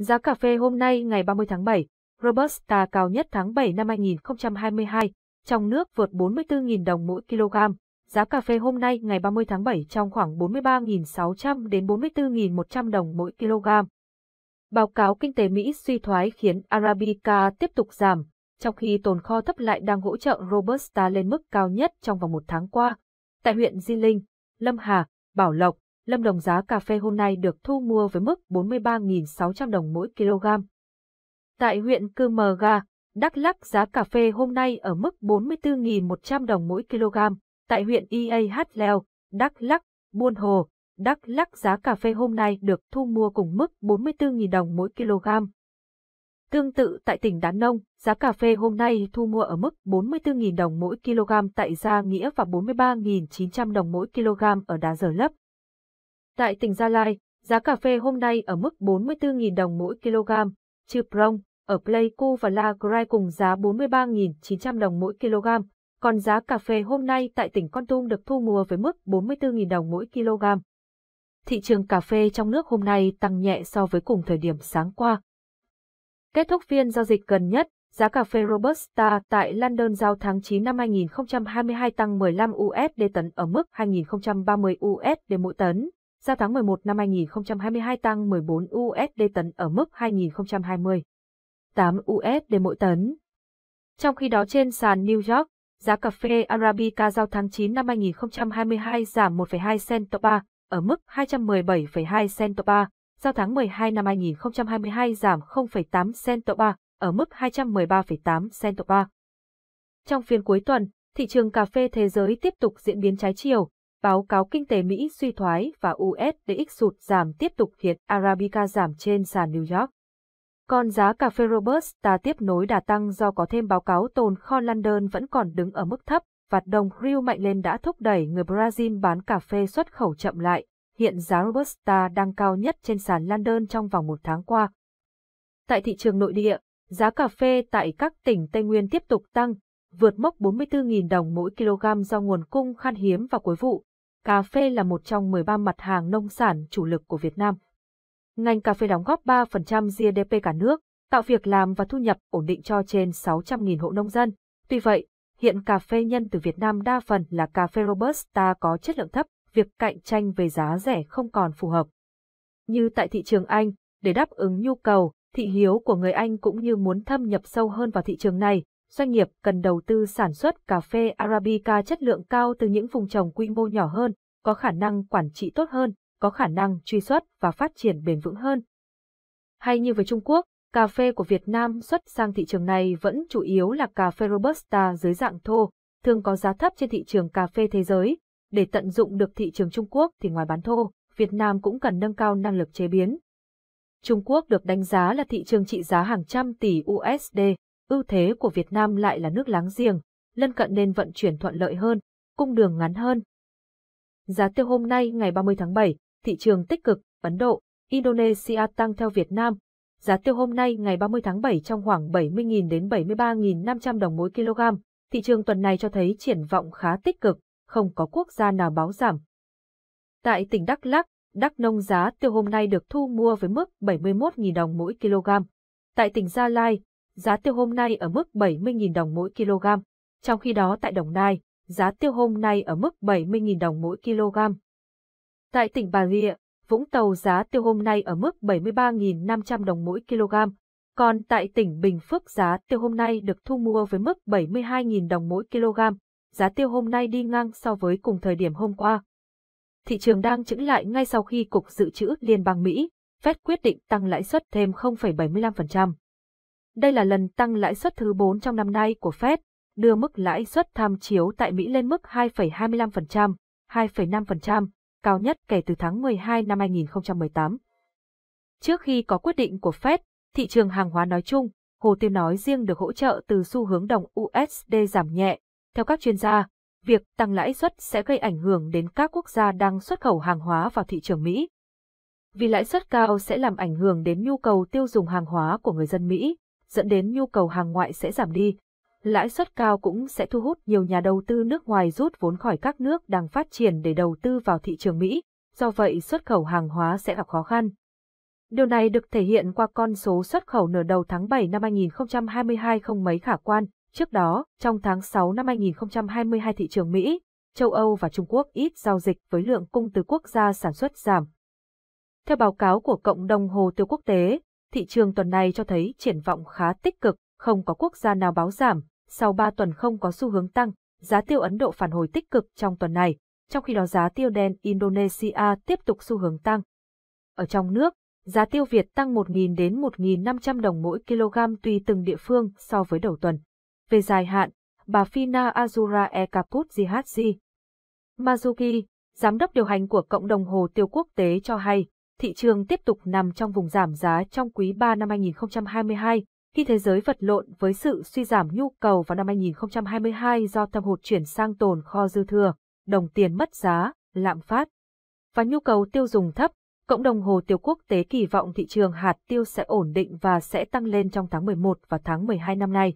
Giá cà phê hôm nay ngày 30 tháng 7, Robusta cao nhất tháng 7 năm 2022, trong nước vượt 44.000 đồng mỗi kg. Giá cà phê hôm nay ngày 30 tháng 7 trong khoảng 43.600 đến 44.100 đồng mỗi kg. Báo cáo kinh tế Mỹ suy thoái khiến Arabica tiếp tục giảm, trong khi tồn kho thấp lại đang hỗ trợ Robusta lên mức cao nhất trong vòng một tháng qua. Tại huyện Di Linh, Lâm Hà, Bảo Lộc, Lâm Đồng giá cà phê hôm nay được thu mua với mức 43.600 đồng mỗi kg. Tại huyện Cư Mờ Ga, Đắk Lắc giá cà phê hôm nay ở mức 44.100 đồng mỗi kg. Tại huyện IAH Leo, Đắk Lắc, Buôn Hồ, Đắk Lắc giá cà phê hôm nay được thu mua cùng mức 44.000 đồng mỗi kg. Tương tự tại tỉnh Đán Nông, giá cà phê hôm nay thu mua ở mức 44.000 đồng mỗi kg tại Gia Nghĩa và 43.900 đồng mỗi kg ở Đá Giờ Lấp. Tại tỉnh Gia Lai, giá cà phê hôm nay ở mức 44.000 đồng mỗi kg, trừ Prong, ở Pleiku và La Grai cùng giá 43.900 đồng mỗi kg, còn giá cà phê hôm nay tại tỉnh Con Tum được thu mua với mức 44.000 đồng mỗi kg. Thị trường cà phê trong nước hôm nay tăng nhẹ so với cùng thời điểm sáng qua. Kết thúc phiên giao dịch gần nhất, giá cà phê Robusta tại London giao tháng 9 năm 2022 tăng 15 USD tấn ở mức 2030 USD mỗi tấn giao tháng 11 năm 2022 tăng 14 USD tấn ở mức 2020. 8 USD mỗi tấn. Trong khi đó trên sàn New York, giá cà phê Arabica giao tháng 9 năm 2022 giảm 1,2 cent top ở mức 217,2 cent top giao tháng 12 năm 2022 giảm 0,8 cent top ở mức 213,8 cent top Trong phiên cuối tuần, thị trường cà phê thế giới tiếp tục diễn biến trái chiều Báo cáo kinh tế Mỹ suy thoái và USDX sụt giảm tiếp tục khiến Arabica giảm trên sàn New York. Còn giá cà phê Robusta tiếp nối đà tăng do có thêm báo cáo tồn kho London vẫn còn đứng ở mức thấp và đồng Rio mạnh lên đã thúc đẩy người Brazil bán cà phê xuất khẩu chậm lại. Hiện giá Robusta đang cao nhất trên sàn London trong vòng một tháng qua. Tại thị trường nội địa, giá cà phê tại các tỉnh Tây Nguyên tiếp tục tăng, vượt mốc 44.000 đồng mỗi kg do nguồn cung khan hiếm và cuối vụ, cà phê là một trong 13 mặt hàng nông sản chủ lực của Việt Nam. Ngành cà phê đóng góp 3% GDP cả nước, tạo việc làm và thu nhập ổn định cho trên 600.000 hộ nông dân. Tuy vậy, hiện cà phê nhân từ Việt Nam đa phần là cà phê Robusta có chất lượng thấp, việc cạnh tranh về giá rẻ không còn phù hợp. Như tại thị trường Anh, để đáp ứng nhu cầu, thị hiếu của người Anh cũng như muốn thâm nhập sâu hơn vào thị trường này, doanh nghiệp cần đầu tư sản xuất cà phê Arabica chất lượng cao từ những vùng trồng quy mô nhỏ hơn, có khả năng quản trị tốt hơn, có khả năng truy xuất và phát triển bền vững hơn. Hay như với Trung Quốc, cà phê của Việt Nam xuất sang thị trường này vẫn chủ yếu là cà phê Robusta dưới dạng thô, thường có giá thấp trên thị trường cà phê thế giới. Để tận dụng được thị trường Trung Quốc thì ngoài bán thô, Việt Nam cũng cần nâng cao năng lực chế biến. Trung Quốc được đánh giá là thị trường trị giá hàng trăm tỷ USD, Ưu thế của Việt Nam lại là nước láng giềng, lân cận nên vận chuyển thuận lợi hơn, cung đường ngắn hơn. Giá tiêu hôm nay ngày 30 tháng 7, thị trường tích cực, Ấn Độ, Indonesia tăng theo Việt Nam. Giá tiêu hôm nay ngày 30 tháng 7 trong khoảng 70.000 đến 73.500 đồng mỗi kg. Thị trường tuần này cho thấy triển vọng khá tích cực, không có quốc gia nào báo giảm. Tại tỉnh Đắk Lắk, Đắk Nông giá tiêu hôm nay được thu mua với mức 71.000 đồng mỗi kg. Tại tỉnh Gia Lai, giá tiêu hôm nay ở mức 70.000 đồng mỗi kg. Trong khi đó tại Đồng Nai, giá tiêu hôm nay ở mức 70.000 đồng mỗi kg. Tại tỉnh Bà Rịa, Vũng Tàu giá tiêu hôm nay ở mức 73.500 đồng mỗi kg, còn tại tỉnh Bình Phước giá tiêu hôm nay được thu mua với mức 72.000 đồng mỗi kg, giá tiêu hôm nay đi ngang so với cùng thời điểm hôm qua. Thị trường đang chững lại ngay sau khi Cục Dự trữ Liên bang Mỹ, Fed quyết định tăng lãi suất thêm 0,75%. Đây là lần tăng lãi suất thứ 4 trong năm nay của Fed, đưa mức lãi suất tham chiếu tại Mỹ lên mức 2,25%, 2,5%, cao nhất kể từ tháng 12 năm 2018. Trước khi có quyết định của Fed, thị trường hàng hóa nói chung, Hồ Tiêu nói riêng được hỗ trợ từ xu hướng đồng USD giảm nhẹ. Theo các chuyên gia, việc tăng lãi suất sẽ gây ảnh hưởng đến các quốc gia đang xuất khẩu hàng hóa vào thị trường Mỹ. Vì lãi suất cao sẽ làm ảnh hưởng đến nhu cầu tiêu dùng hàng hóa của người dân Mỹ, dẫn đến nhu cầu hàng ngoại sẽ giảm đi. Lãi suất cao cũng sẽ thu hút nhiều nhà đầu tư nước ngoài rút vốn khỏi các nước đang phát triển để đầu tư vào thị trường Mỹ, do vậy xuất khẩu hàng hóa sẽ gặp khó khăn. Điều này được thể hiện qua con số xuất khẩu nửa đầu tháng 7 năm 2022 không mấy khả quan. Trước đó, trong tháng 6 năm 2022 thị trường Mỹ, châu Âu và Trung Quốc ít giao dịch với lượng cung từ quốc gia sản xuất giảm. Theo báo cáo của Cộng đồng Hồ tiêu Quốc tế, thị trường tuần này cho thấy triển vọng khá tích cực, không có quốc gia nào báo giảm, sau 3 tuần không có xu hướng tăng, giá tiêu Ấn Độ phản hồi tích cực trong tuần này, trong khi đó giá tiêu đen Indonesia tiếp tục xu hướng tăng. Ở trong nước, giá tiêu Việt tăng 1.000 đến 1.500 đồng mỗi kg tùy từng địa phương so với đầu tuần. Về dài hạn, bà Fina Azura Ekaput Jihadji. Mazuki, giám đốc điều hành của Cộng đồng Hồ Tiêu Quốc tế cho hay, thị trường tiếp tục nằm trong vùng giảm giá trong quý 3 năm 2022, khi thế giới vật lộn với sự suy giảm nhu cầu vào năm 2022 do thâm hụt chuyển sang tồn kho dư thừa, đồng tiền mất giá, lạm phát và nhu cầu tiêu dùng thấp, cộng đồng hồ tiêu quốc tế kỳ vọng thị trường hạt tiêu sẽ ổn định và sẽ tăng lên trong tháng 11 và tháng 12 năm nay.